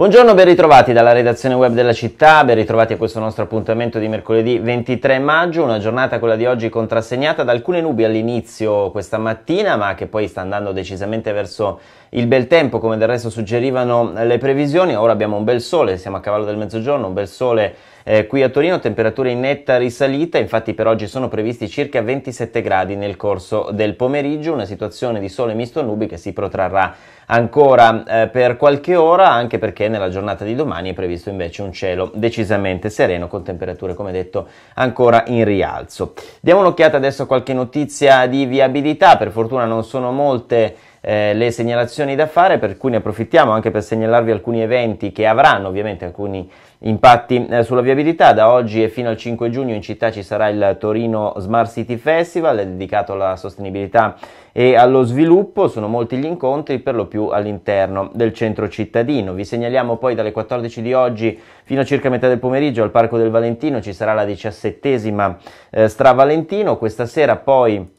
Buongiorno, ben ritrovati dalla redazione web della città, ben ritrovati a questo nostro appuntamento di mercoledì 23 maggio, una giornata quella di oggi contrassegnata da alcune nubi all'inizio questa mattina, ma che poi sta andando decisamente verso il bel tempo, come del resto suggerivano le previsioni. Ora abbiamo un bel sole, siamo a cavallo del mezzogiorno, un bel sole eh, qui a Torino temperature in netta risalita, infatti per oggi sono previsti circa 27 gradi nel corso del pomeriggio, una situazione di sole misto nubi che si protrarrà ancora eh, per qualche ora, anche perché nella giornata di domani è previsto invece un cielo decisamente sereno con temperature, come detto, ancora in rialzo. Diamo un'occhiata adesso a qualche notizia di viabilità, per fortuna non sono molte eh, le segnalazioni da fare, per cui ne approfittiamo anche per segnalarvi alcuni eventi che avranno ovviamente alcuni impatti eh, sulla viabilità. Da oggi e fino al 5 giugno in città ci sarà il Torino Smart City Festival, dedicato alla sostenibilità e allo sviluppo. Sono molti gli incontri, per lo più all'interno del centro cittadino. Vi segnaliamo poi dalle 14 di oggi fino a circa metà del pomeriggio al Parco del Valentino ci sarà la diciassettesima eh, Valentino. Questa sera poi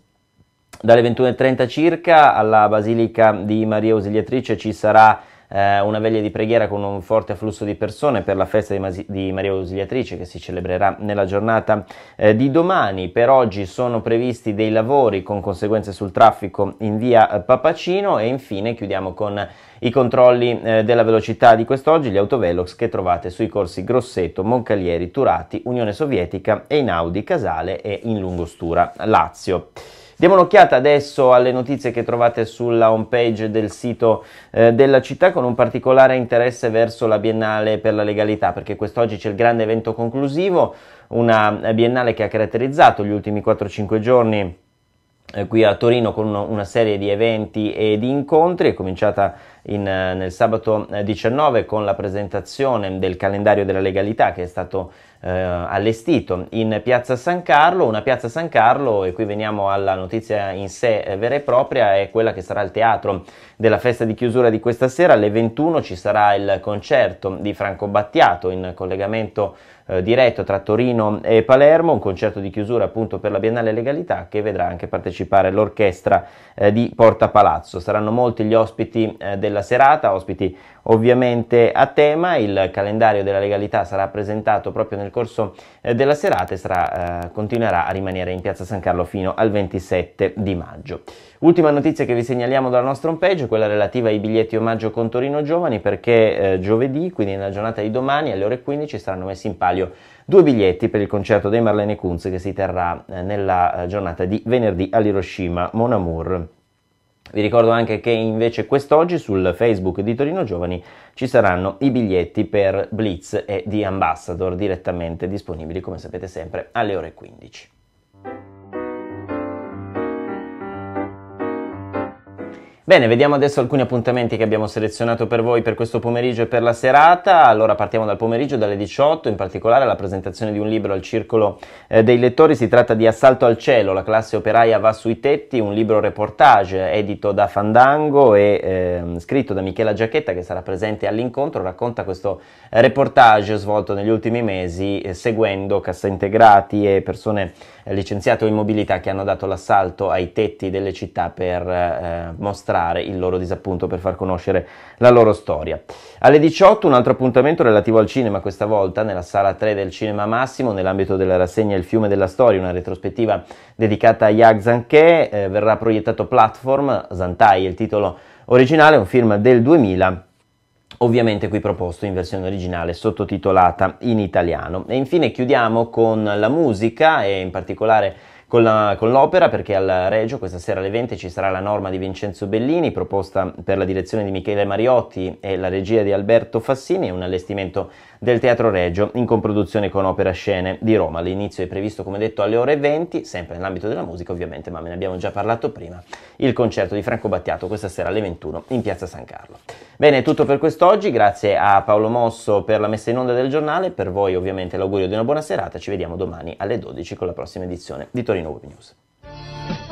dalle 21.30 circa alla Basilica di Maria Ausiliatrice ci sarà eh, una veglia di preghiera con un forte afflusso di persone per la festa di, Mas- di Maria Ausiliatrice che si celebrerà nella giornata eh, di domani. Per oggi sono previsti dei lavori con conseguenze sul traffico in via eh, Papacino e infine chiudiamo con i controlli eh, della velocità di quest'oggi, gli autovelox che trovate sui corsi Grosseto, Moncalieri, Turati, Unione Sovietica, Einaudi, Casale e in Lungostura, Lazio. Diamo un'occhiata adesso alle notizie che trovate sulla home page del sito eh, della città con un particolare interesse verso la Biennale per la legalità perché quest'oggi c'è il grande evento conclusivo, una biennale che ha caratterizzato gli ultimi 4-5 giorni eh, qui a Torino con una serie di eventi e di incontri, è cominciata in, eh, nel sabato 19 eh, con la presentazione del calendario della legalità che è stato eh, allestito in piazza San Carlo, una piazza San Carlo e qui veniamo alla notizia in sé eh, vera e propria è quella che sarà il teatro della festa di chiusura di questa sera alle 21 ci sarà il concerto di Franco Battiato in collegamento diretto tra Torino e Palermo, un concerto di chiusura appunto per la Biennale Legalità che vedrà anche partecipare l'orchestra di Porta Palazzo. Saranno molti gli ospiti del della serata, ospiti ovviamente a tema, il calendario della legalità sarà presentato proprio nel corso eh, della serata e sarà, eh, continuerà a rimanere in piazza San Carlo fino al 27 di maggio. Ultima notizia che vi segnaliamo dalla nostra homepage, quella relativa ai biglietti omaggio con Torino Giovani, perché eh, giovedì, quindi nella giornata di domani alle ore 15 saranno messi in palio due biglietti per il concerto dei Marlene Kunz che si terrà eh, nella eh, giornata di venerdì all'Hiroshima Mon Amour. Vi ricordo anche che invece quest'oggi sul Facebook di Torino Giovani ci saranno i biglietti per Blitz e The Ambassador direttamente disponibili come sapete sempre alle ore 15. Bene, vediamo adesso alcuni appuntamenti che abbiamo selezionato per voi per questo pomeriggio e per la serata. Allora partiamo dal pomeriggio, dalle 18, in particolare la presentazione di un libro al Circolo eh, dei Lettori. Si tratta di Assalto al Cielo, la classe operaia va sui tetti, un libro reportage edito da Fandango e eh, scritto da Michela Giacchetta che sarà presente all'incontro. Racconta questo reportage svolto negli ultimi mesi eh, seguendo cassa integrati e persone eh, licenziate o in mobilità che hanno dato l'assalto ai tetti delle città per eh, mostrare rivelare il loro disappunto per far conoscere la loro storia. Alle 18 un altro appuntamento relativo al cinema, questa volta nella sala 3 del Cinema Massimo, nell'ambito della rassegna Il fiume della storia, una retrospettiva dedicata a Yag Zanke, eh, verrà proiettato Platform, Zantai è il titolo originale, un film del 2000 ovviamente qui proposto in versione originale sottotitolata in italiano. E infine chiudiamo con la musica e in particolare con, la, con l'opera perché al Regio questa sera alle 20 ci sarà la norma di Vincenzo Bellini proposta per la direzione di Michele Mariotti e la regia di Alberto Fassini, un allestimento del Teatro Reggio in comproduzione con Opera Scene di Roma. L'inizio è previsto come detto alle ore 20, sempre nell'ambito della musica ovviamente, ma me ne abbiamo già parlato prima, il concerto di Franco Battiato questa sera alle 21 in Piazza San Carlo. Bene, è tutto per quest'oggi, grazie a Paolo Mosso per la messa in onda del giornale, per voi ovviamente l'augurio di una buona serata, ci vediamo domani alle 12 con la prossima edizione di Torino Web News.